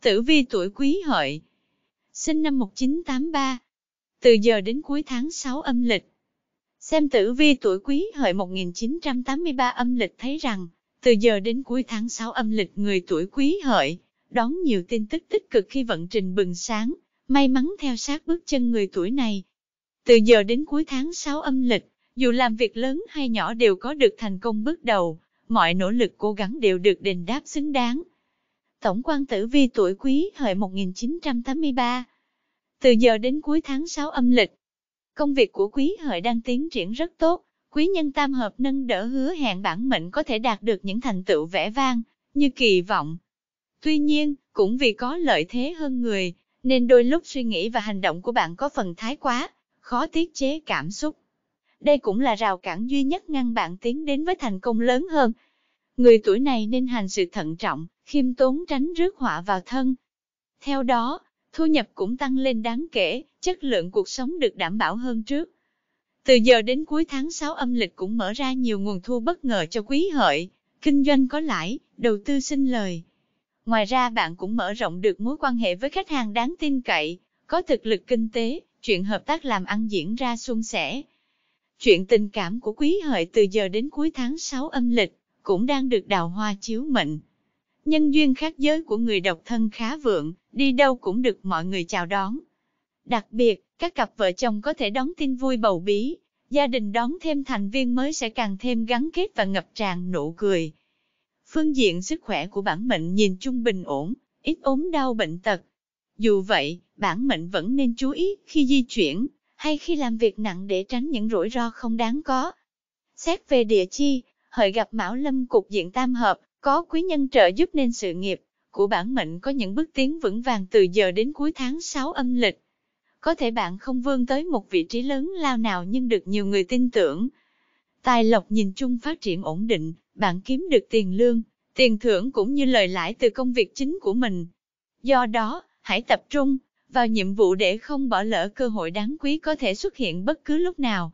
Tử vi tuổi quý hợi, sinh năm 1983, từ giờ đến cuối tháng 6 âm lịch. Xem tử vi tuổi quý hợi 1983 âm lịch thấy rằng, từ giờ đến cuối tháng 6 âm lịch người tuổi quý hợi, đón nhiều tin tức tích cực khi vận trình bừng sáng, may mắn theo sát bước chân người tuổi này. Từ giờ đến cuối tháng 6 âm lịch, dù làm việc lớn hay nhỏ đều có được thành công bước đầu, mọi nỗ lực cố gắng đều được đền đáp xứng đáng, Tổng quan tử vi tuổi quý hợi 1983. Từ giờ đến cuối tháng 6 âm lịch, công việc của quý hợi đang tiến triển rất tốt. Quý nhân tam hợp nâng đỡ hứa hẹn bản mệnh có thể đạt được những thành tựu vẻ vang, như kỳ vọng. Tuy nhiên, cũng vì có lợi thế hơn người, nên đôi lúc suy nghĩ và hành động của bạn có phần thái quá, khó tiết chế cảm xúc. Đây cũng là rào cản duy nhất ngăn bạn tiến đến với thành công lớn hơn. Người tuổi này nên hành sự thận trọng, khiêm tốn tránh rước họa vào thân. Theo đó, thu nhập cũng tăng lên đáng kể, chất lượng cuộc sống được đảm bảo hơn trước. Từ giờ đến cuối tháng 6 âm lịch cũng mở ra nhiều nguồn thu bất ngờ cho quý hợi, kinh doanh có lãi, đầu tư sinh lời. Ngoài ra bạn cũng mở rộng được mối quan hệ với khách hàng đáng tin cậy, có thực lực kinh tế, chuyện hợp tác làm ăn diễn ra suôn sẻ. Chuyện tình cảm của quý hợi từ giờ đến cuối tháng 6 âm lịch cũng đang được đào hoa chiếu mệnh nhân duyên khác giới của người độc thân khá vượng, đi đâu cũng được mọi người chào đón. Đặc biệt, các cặp vợ chồng có thể đón tin vui bầu bí, gia đình đón thêm thành viên mới sẽ càng thêm gắn kết và ngập tràn nụ cười. Phương diện sức khỏe của bản mệnh nhìn chung bình ổn, ít ốm đau bệnh tật. Dù vậy, bản mệnh vẫn nên chú ý khi di chuyển hay khi làm việc nặng để tránh những rủi ro không đáng có. Xét về địa chi, hợi gặp Mão Lâm cục diện tam hợp, có quý nhân trợ giúp nên sự nghiệp của bản mệnh có những bước tiến vững vàng từ giờ đến cuối tháng 6 âm lịch. Có thể bạn không vươn tới một vị trí lớn lao nào nhưng được nhiều người tin tưởng. Tài lộc nhìn chung phát triển ổn định, bạn kiếm được tiền lương, tiền thưởng cũng như lời lãi từ công việc chính của mình. Do đó, hãy tập trung vào nhiệm vụ để không bỏ lỡ cơ hội đáng quý có thể xuất hiện bất cứ lúc nào.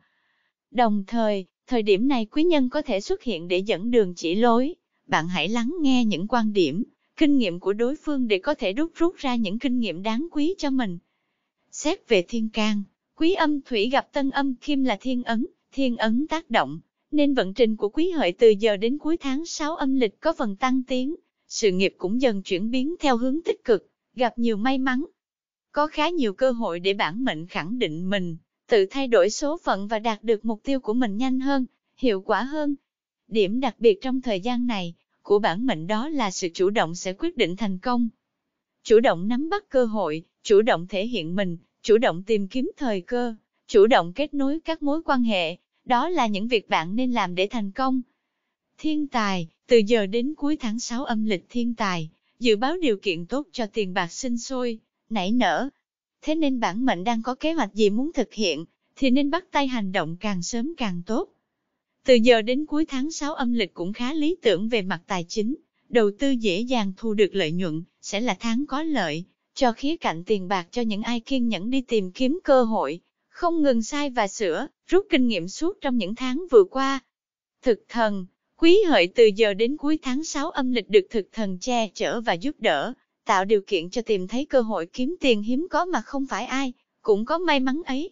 Đồng thời, thời điểm này quý nhân có thể xuất hiện để dẫn đường chỉ lối bạn hãy lắng nghe những quan điểm, kinh nghiệm của đối phương để có thể đúc rút ra những kinh nghiệm đáng quý cho mình. Xét về thiên can, quý âm thủy gặp tân âm kim là thiên ấn, thiên ấn tác động, nên vận trình của quý hợi từ giờ đến cuối tháng 6 âm lịch có phần tăng tiến, sự nghiệp cũng dần chuyển biến theo hướng tích cực, gặp nhiều may mắn. Có khá nhiều cơ hội để bản mệnh khẳng định mình, tự thay đổi số phận và đạt được mục tiêu của mình nhanh hơn, hiệu quả hơn, Điểm đặc biệt trong thời gian này, của bản mệnh đó là sự chủ động sẽ quyết định thành công. Chủ động nắm bắt cơ hội, chủ động thể hiện mình, chủ động tìm kiếm thời cơ, chủ động kết nối các mối quan hệ, đó là những việc bạn nên làm để thành công. Thiên tài, từ giờ đến cuối tháng 6 âm lịch thiên tài, dự báo điều kiện tốt cho tiền bạc sinh sôi, nảy nở. Thế nên bản mệnh đang có kế hoạch gì muốn thực hiện, thì nên bắt tay hành động càng sớm càng tốt. Từ giờ đến cuối tháng 6 âm lịch cũng khá lý tưởng về mặt tài chính, đầu tư dễ dàng thu được lợi nhuận, sẽ là tháng có lợi, cho khía cạnh tiền bạc cho những ai kiên nhẫn đi tìm kiếm cơ hội, không ngừng sai và sửa, rút kinh nghiệm suốt trong những tháng vừa qua. Thực thần, quý hợi từ giờ đến cuối tháng 6 âm lịch được thực thần che chở và giúp đỡ, tạo điều kiện cho tìm thấy cơ hội kiếm tiền hiếm có mà không phải ai, cũng có may mắn ấy.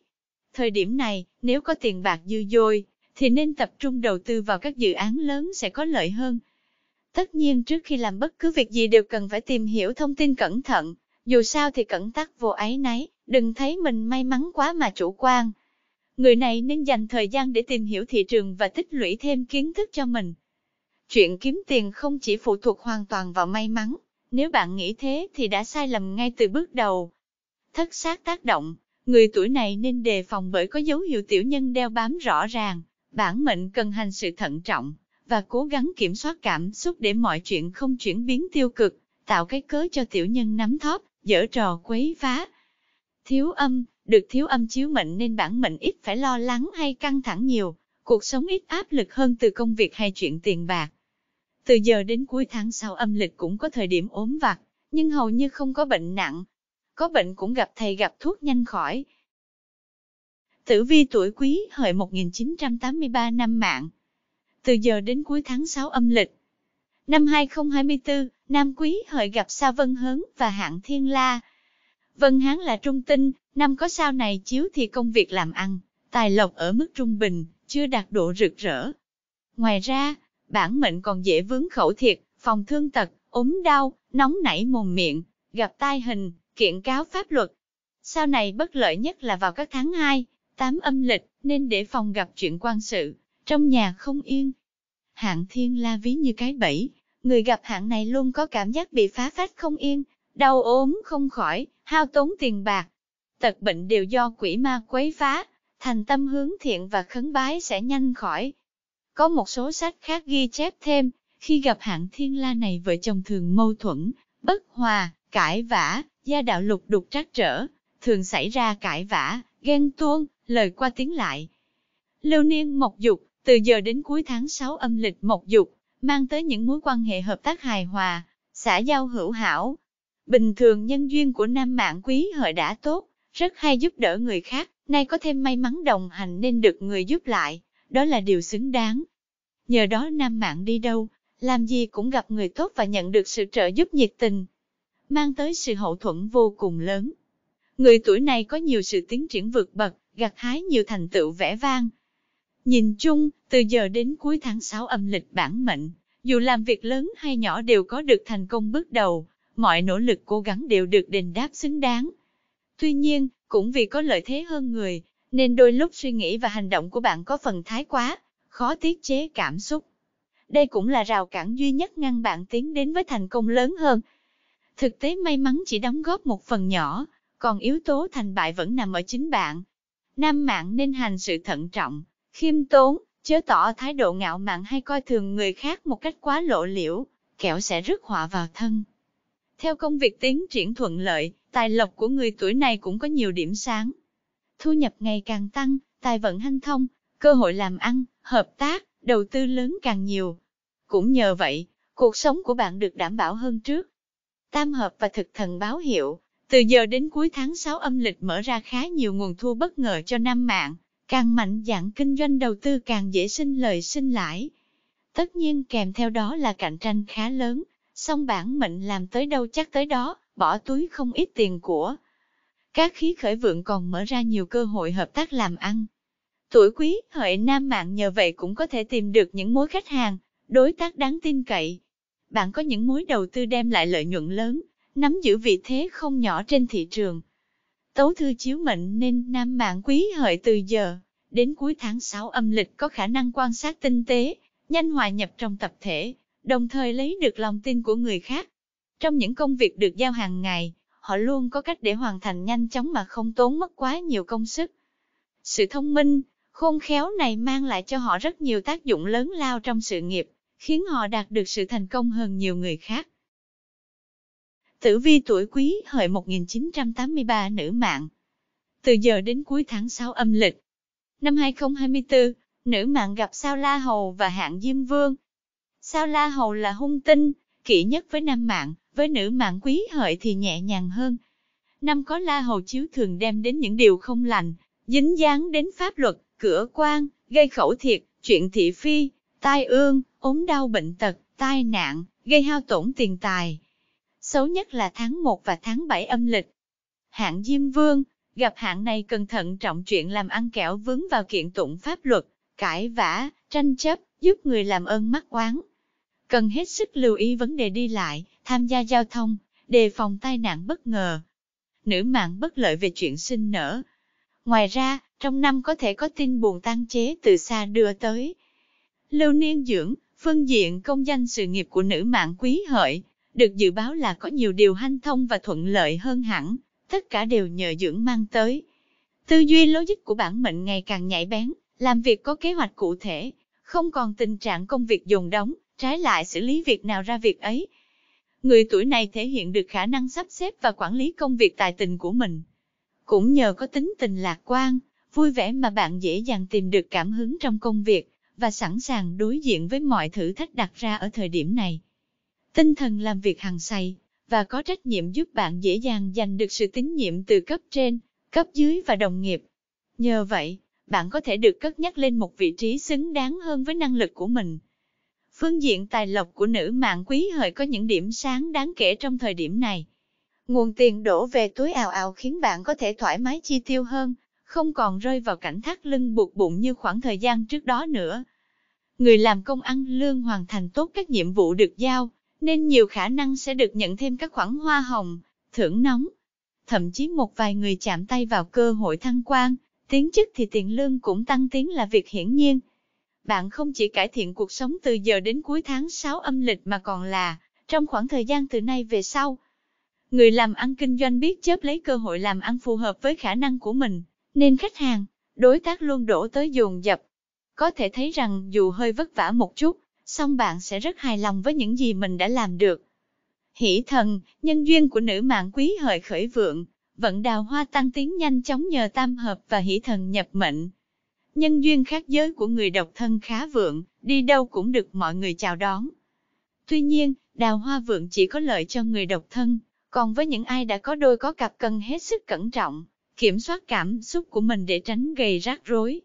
Thời điểm này, nếu có tiền bạc dư dôi, thì nên tập trung đầu tư vào các dự án lớn sẽ có lợi hơn. Tất nhiên trước khi làm bất cứ việc gì đều cần phải tìm hiểu thông tin cẩn thận, dù sao thì cẩn tắc vô ấy nấy, đừng thấy mình may mắn quá mà chủ quan. Người này nên dành thời gian để tìm hiểu thị trường và tích lũy thêm kiến thức cho mình. Chuyện kiếm tiền không chỉ phụ thuộc hoàn toàn vào may mắn, nếu bạn nghĩ thế thì đã sai lầm ngay từ bước đầu. Thất sát tác động, người tuổi này nên đề phòng bởi có dấu hiệu tiểu nhân đeo bám rõ ràng, Bản mệnh cần hành sự thận trọng, và cố gắng kiểm soát cảm xúc để mọi chuyện không chuyển biến tiêu cực, tạo cái cớ cho tiểu nhân nắm thóp, dở trò quấy phá. Thiếu âm, được thiếu âm chiếu mệnh nên bản mệnh ít phải lo lắng hay căng thẳng nhiều, cuộc sống ít áp lực hơn từ công việc hay chuyện tiền bạc. Từ giờ đến cuối tháng sau âm lịch cũng có thời điểm ốm vặt, nhưng hầu như không có bệnh nặng. Có bệnh cũng gặp thầy gặp thuốc nhanh khỏi, Tử vi tuổi quý hợi 1983 năm mạng. Từ giờ đến cuối tháng 6 âm lịch. Năm 2024, Nam Quý hợi gặp sao Vân Hớn và Hạng Thiên La. Vân Hán là trung tinh, năm có sao này chiếu thì công việc làm ăn, tài lộc ở mức trung bình, chưa đạt độ rực rỡ. Ngoài ra, bản mệnh còn dễ vướng khẩu thiệt, phòng thương tật, ốm đau, nóng nảy mồm miệng, gặp tai hình, kiện cáo pháp luật. Sau này bất lợi nhất là vào các tháng 2, 8 âm lịch, nên để phòng gặp chuyện quan sự, trong nhà không yên. Hạng thiên la ví như cái bẫy, người gặp hạng này luôn có cảm giác bị phá phách không yên, đau ốm không khỏi, hao tốn tiền bạc. Tật bệnh đều do quỷ ma quấy phá, thành tâm hướng thiện và khấn bái sẽ nhanh khỏi. Có một số sách khác ghi chép thêm, khi gặp hạng thiên la này vợ chồng thường mâu thuẫn, bất hòa, cãi vã, gia đạo lục đục trắc trở, thường xảy ra cãi vã, ghen tuông, lời qua tiếng lại. Lưu niên Mộc Dục, từ giờ đến cuối tháng 6 âm lịch Mộc Dục, mang tới những mối quan hệ hợp tác hài hòa, xã giao hữu hảo. Bình thường nhân duyên của nam mạng quý hợi đã tốt, rất hay giúp đỡ người khác, nay có thêm may mắn đồng hành nên được người giúp lại, đó là điều xứng đáng. Nhờ đó nam mạng đi đâu, làm gì cũng gặp người tốt và nhận được sự trợ giúp nhiệt tình, mang tới sự hậu thuẫn vô cùng lớn. Người tuổi này có nhiều sự tiến triển vượt bậc, gặt hái nhiều thành tựu vẻ vang. Nhìn chung, từ giờ đến cuối tháng 6 âm lịch bản mệnh, dù làm việc lớn hay nhỏ đều có được thành công bước đầu, mọi nỗ lực cố gắng đều được đền đáp xứng đáng. Tuy nhiên, cũng vì có lợi thế hơn người, nên đôi lúc suy nghĩ và hành động của bạn có phần thái quá, khó tiết chế cảm xúc. Đây cũng là rào cản duy nhất ngăn bạn tiến đến với thành công lớn hơn. Thực tế may mắn chỉ đóng góp một phần nhỏ, còn yếu tố thành bại vẫn nằm ở chính bạn nam mạng nên hành sự thận trọng, khiêm tốn, chớ tỏ thái độ ngạo mạn hay coi thường người khác một cách quá lộ liễu, kẻo sẽ rước họa vào thân. Theo công việc tiến triển thuận lợi, tài lộc của người tuổi này cũng có nhiều điểm sáng. Thu nhập ngày càng tăng, tài vận hanh thông, cơ hội làm ăn, hợp tác, đầu tư lớn càng nhiều. Cũng nhờ vậy, cuộc sống của bạn được đảm bảo hơn trước. Tam hợp và thực thần báo hiệu, từ giờ đến cuối tháng 6 âm lịch mở ra khá nhiều nguồn thu bất ngờ cho Nam Mạng, càng mạnh dạng kinh doanh đầu tư càng dễ sinh lời sinh lãi. Tất nhiên kèm theo đó là cạnh tranh khá lớn, song bản mệnh làm tới đâu chắc tới đó, bỏ túi không ít tiền của. Các khí khởi vượng còn mở ra nhiều cơ hội hợp tác làm ăn. Tuổi quý, hợi nam mạng nhờ vậy cũng có thể tìm được những mối khách hàng, đối tác đáng tin cậy. Bạn có những mối đầu tư đem lại lợi nhuận lớn, nắm giữ vị thế không nhỏ trên thị trường. Tấu thư chiếu mệnh nên nam mạng quý hợi từ giờ, đến cuối tháng 6 âm lịch có khả năng quan sát tinh tế, nhanh hòa nhập trong tập thể, đồng thời lấy được lòng tin của người khác. Trong những công việc được giao hàng ngày, họ luôn có cách để hoàn thành nhanh chóng mà không tốn mất quá nhiều công sức. Sự thông minh, khôn khéo này mang lại cho họ rất nhiều tác dụng lớn lao trong sự nghiệp, khiến họ đạt được sự thành công hơn nhiều người khác. Tử vi tuổi quý hợi 1983 nữ mạng. Từ giờ đến cuối tháng 6 âm lịch. Năm 2024, nữ mạng gặp Sao La Hầu và Hạng Diêm Vương. Sao La Hầu là hung tinh, kỵ nhất với nam mạng, với nữ mạng quý hợi thì nhẹ nhàng hơn. Năm có La Hầu chiếu thường đem đến những điều không lành, dính dáng đến pháp luật, cửa quan, gây khẩu thiệt, chuyện thị phi, tai ương, ốm đau bệnh tật, tai nạn, gây hao tổn tiền tài, xấu nhất là tháng 1 và tháng 7 âm lịch. Hạng Diêm Vương, gặp hạng này cần thận trọng chuyện làm ăn kẻo vướng vào kiện tụng pháp luật, cãi vã, tranh chấp, giúp người làm ơn mắc oán. Cần hết sức lưu ý vấn đề đi lại, tham gia giao thông, đề phòng tai nạn bất ngờ. Nữ mạng bất lợi về chuyện sinh nở. Ngoài ra, trong năm có thể có tin buồn tăng chế từ xa đưa tới. Lưu niên dưỡng, phương diện công danh sự nghiệp của nữ mạng quý hợi, được dự báo là có nhiều điều hanh thông và thuận lợi hơn hẳn, tất cả đều nhờ dưỡng mang tới. Tư duy logic của bản mệnh ngày càng nhạy bén, làm việc có kế hoạch cụ thể, không còn tình trạng công việc dồn đóng, trái lại xử lý việc nào ra việc ấy. Người tuổi này thể hiện được khả năng sắp xếp và quản lý công việc tài tình của mình. Cũng nhờ có tính tình lạc quan, vui vẻ mà bạn dễ dàng tìm được cảm hứng trong công việc và sẵn sàng đối diện với mọi thử thách đặt ra ở thời điểm này tinh thần làm việc hàng say và có trách nhiệm giúp bạn dễ dàng giành được sự tín nhiệm từ cấp trên, cấp dưới và đồng nghiệp. Nhờ vậy, bạn có thể được cất nhắc lên một vị trí xứng đáng hơn với năng lực của mình. Phương diện tài lộc của nữ mạng quý hợi có những điểm sáng đáng kể trong thời điểm này. Nguồn tiền đổ về túi ào ào khiến bạn có thể thoải mái chi tiêu hơn, không còn rơi vào cảnh thắt lưng buộc bụng như khoảng thời gian trước đó nữa. Người làm công ăn lương hoàn thành tốt các nhiệm vụ được giao, nên nhiều khả năng sẽ được nhận thêm các khoản hoa hồng, thưởng nóng. Thậm chí một vài người chạm tay vào cơ hội thăng quan, tiến chức thì tiền lương cũng tăng tiến là việc hiển nhiên. Bạn không chỉ cải thiện cuộc sống từ giờ đến cuối tháng 6 âm lịch mà còn là, trong khoảng thời gian từ nay về sau. Người làm ăn kinh doanh biết chớp lấy cơ hội làm ăn phù hợp với khả năng của mình, nên khách hàng, đối tác luôn đổ tới dồn dập. Có thể thấy rằng dù hơi vất vả một chút, song bạn sẽ rất hài lòng với những gì mình đã làm được. Hỷ thần, nhân duyên của nữ mạng quý hợi khởi vượng, vận đào hoa tăng tiến nhanh chóng nhờ tam hợp và hỷ thần nhập mệnh. Nhân duyên khác giới của người độc thân khá vượng, đi đâu cũng được mọi người chào đón. Tuy nhiên, đào hoa vượng chỉ có lợi cho người độc thân, còn với những ai đã có đôi có cặp cần hết sức cẩn trọng, kiểm soát cảm xúc của mình để tránh gây rắc rối.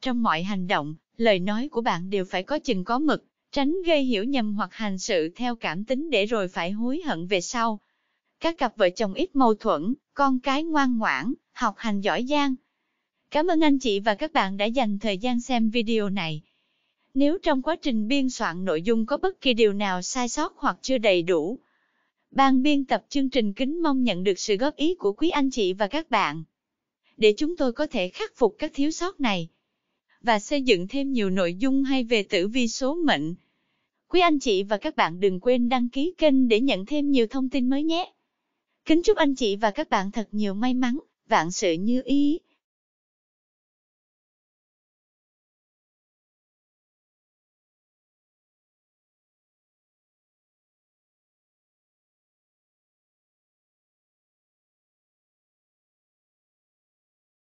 Trong mọi hành động, lời nói của bạn đều phải có chừng có mực, tránh gây hiểu nhầm hoặc hành sự theo cảm tính để rồi phải hối hận về sau. Các cặp vợ chồng ít mâu thuẫn, con cái ngoan ngoãn, học hành giỏi giang. Cảm ơn anh chị và các bạn đã dành thời gian xem video này. Nếu trong quá trình biên soạn nội dung có bất kỳ điều nào sai sót hoặc chưa đầy đủ, ban biên tập chương trình kính mong nhận được sự góp ý của quý anh chị và các bạn để chúng tôi có thể khắc phục các thiếu sót này và xây dựng thêm nhiều nội dung hay về tử vi số mệnh. Quý anh chị và các bạn đừng quên đăng ký kênh để nhận thêm nhiều thông tin mới nhé. Kính chúc anh chị và các bạn thật nhiều may mắn, vạn sự như ý.